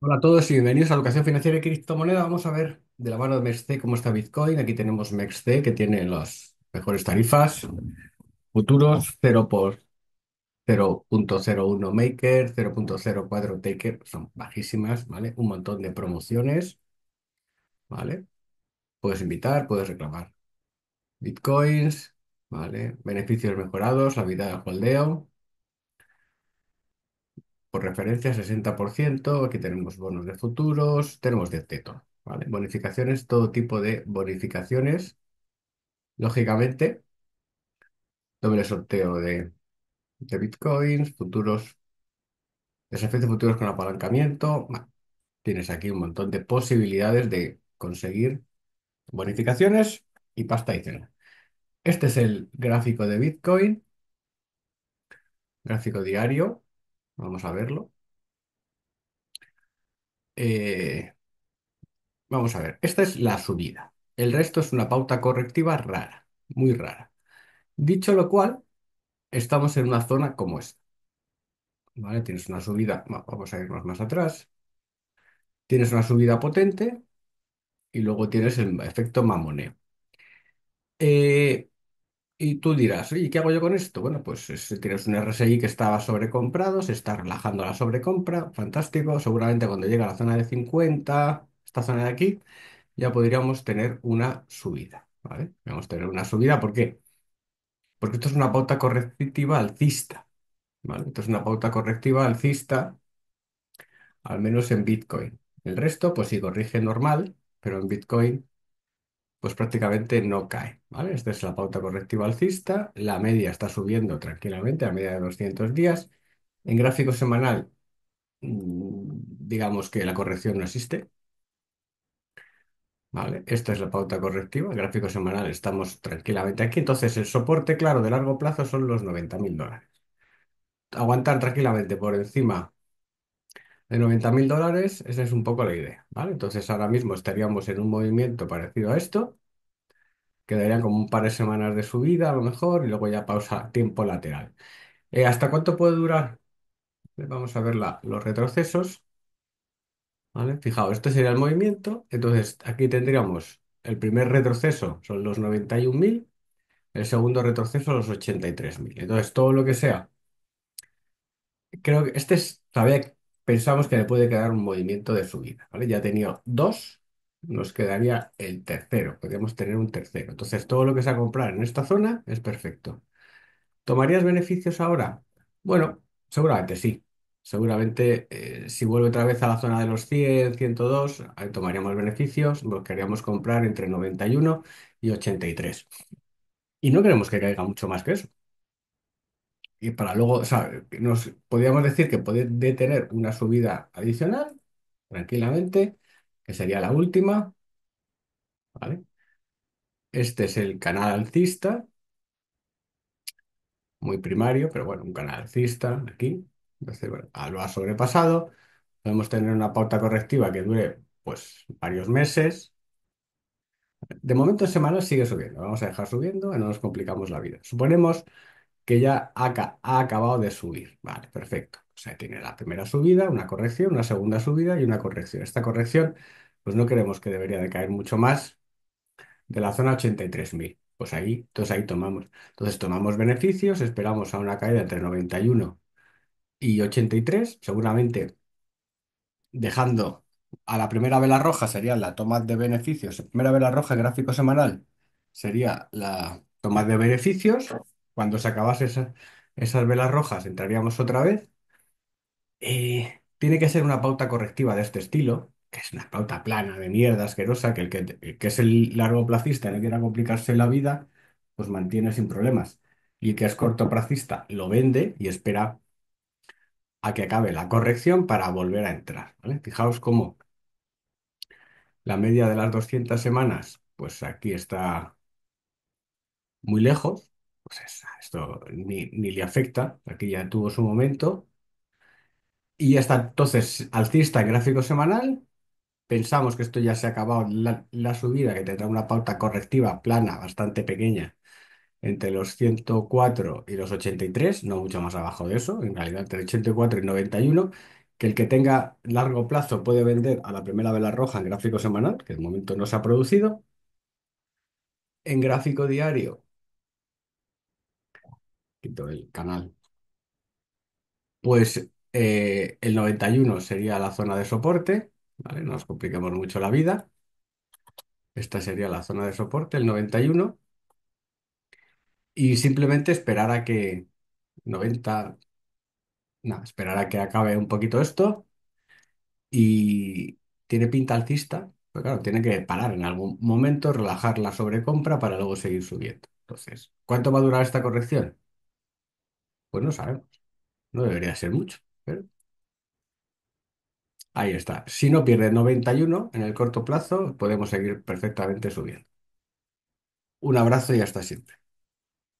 Hola a todos y bienvenidos a Educación Financiera y Criptomoneda. Vamos a ver de la mano de MEXC cómo está Bitcoin. Aquí tenemos MEXC que tiene las mejores tarifas. Futuros 0 por 0.01 Maker, 0.04 Taker, son bajísimas, ¿vale? Un montón de promociones, ¿vale? Puedes invitar, puedes reclamar. Bitcoins, ¿vale? Beneficios mejorados, la vida del holdeo. Por referencia, 60%, aquí tenemos bonos de futuros, tenemos de teto, Bonificaciones, todo tipo de bonificaciones. Lógicamente, doble sorteo de, bitcoins, futuros, desafíos de futuros con apalancamiento. tienes aquí un montón de posibilidades de conseguir bonificaciones y pasta y cena. Este es el gráfico de Bitcoin, gráfico diario. Vamos a verlo. Eh, vamos a ver, esta es la subida. El resto es una pauta correctiva rara, muy rara. Dicho lo cual, estamos en una zona como esta. ¿Vale? Tienes una subida, vamos a irnos más atrás. Tienes una subida potente y luego tienes el efecto mamoneo. Eh, y tú dirás, ¿y qué hago yo con esto? Bueno, pues este, tienes un RSI que estaba sobrecomprado, se está relajando la sobrecompra, fantástico. Seguramente cuando llegue a la zona de 50, esta zona de aquí, ya podríamos tener una subida, ¿vale? Vamos tener una subida, ¿por qué? Porque esto es una pauta correctiva alcista, ¿vale? Esto es una pauta correctiva alcista, al menos en Bitcoin. El resto, pues si corrige normal, pero en Bitcoin pues prácticamente no cae, ¿vale? Esta es la pauta correctiva alcista, la media está subiendo tranquilamente, a media de 200 días. En gráfico semanal, mm, digamos que la corrección no existe, ¿vale? Esta es la pauta correctiva, En gráfico semanal estamos tranquilamente aquí, entonces el soporte, claro, de largo plazo son los 90.000 dólares. Aguantan tranquilamente por encima de 90 mil dólares, esa es un poco la idea, ¿vale? Entonces ahora mismo estaríamos en un movimiento parecido a esto, quedarían como un par de semanas de subida a lo mejor y luego ya pausa tiempo lateral. Eh, ¿hasta cuánto puede durar? Eh, vamos a ver los retrocesos, ¿vale? Fijaos, este sería el movimiento, entonces aquí tendríamos el primer retroceso, son los 91 mil, el segundo retroceso los 83.000. mil. Entonces todo lo que sea. Creo que este es, pensamos que le puede quedar un movimiento de subida, ¿vale? Ya tenido dos, nos quedaría el tercero, podríamos tener un tercero. Entonces, todo lo que sea comprar en esta zona es perfecto. ¿Tomarías beneficios ahora? Bueno, seguramente sí. Seguramente eh, si vuelve otra vez a la zona de los 100, 102, tomaríamos beneficios, Nos queríamos comprar entre 91 y 83. Y no queremos que caiga mucho más que eso y para luego, o sea, nos podríamos decir que puede detener una subida adicional tranquilamente, que sería la última, ¿vale? Este es el canal alcista, muy primario, pero bueno, un canal alcista aquí, entonces ah, lo ha sobrepasado, podemos tener una pauta correctiva que dure pues varios meses. De momento en semana sigue subiendo, vamos a dejar subiendo y no nos complicamos la vida. Suponemos que ya ha, ha acabado de subir. Vale, perfecto. O sea, tiene la primera subida, una corrección, una segunda subida y una corrección. Esta corrección, pues no queremos que debería de caer mucho más de la zona 83.000. Pues ahí, entonces ahí tomamos. Entonces tomamos beneficios, esperamos a una caída entre 91 y 83, seguramente dejando a la primera vela roja sería la toma de beneficios. La primera vela roja gráfico semanal sería la toma de beneficios cuando se acabase esas velas rojas, entraríamos otra vez. Eh, tiene que ser una pauta correctiva de este estilo, que es una pauta plana de mierda asquerosa, que el que, que es el largo placista y no quiera complicarse la vida, pues mantiene sin problemas. Y el que es cortoplacista lo vende y espera a que acabe la corrección para volver a entrar, Fijaos cómo la media de las 200 semanas, pues aquí está muy lejos. Pues esto ni, le afecta, aquí ya tuvo su momento. Y hasta entonces, alcista en gráfico semanal, pensamos que esto ya se ha acabado la, subida, que tendrá una pauta correctiva plana, bastante pequeña, entre los 104 y los 83, no mucho más abajo de eso, en realidad entre 84 y 91, que el que tenga largo plazo puede vender a la primera vela roja en gráfico semanal, que de momento no se ha producido. En gráfico diario el canal, pues eh, el 91 sería la zona de soporte, ¿vale? No nos compliquemos mucho la vida. Esta sería la zona de soporte, el 91. Y simplemente esperar a que 90... esperar a que acabe un poquito esto. Y tiene pinta alcista, pero claro, tiene que parar en algún momento, relajar la sobrecompra para luego seguir subiendo. Entonces, ¿cuánto va a durar esta corrección? Pues no sabemos. No debería ser mucho, pero ahí está. Si no pierde 91 en el corto plazo, podemos seguir perfectamente subiendo. Un abrazo y hasta siempre.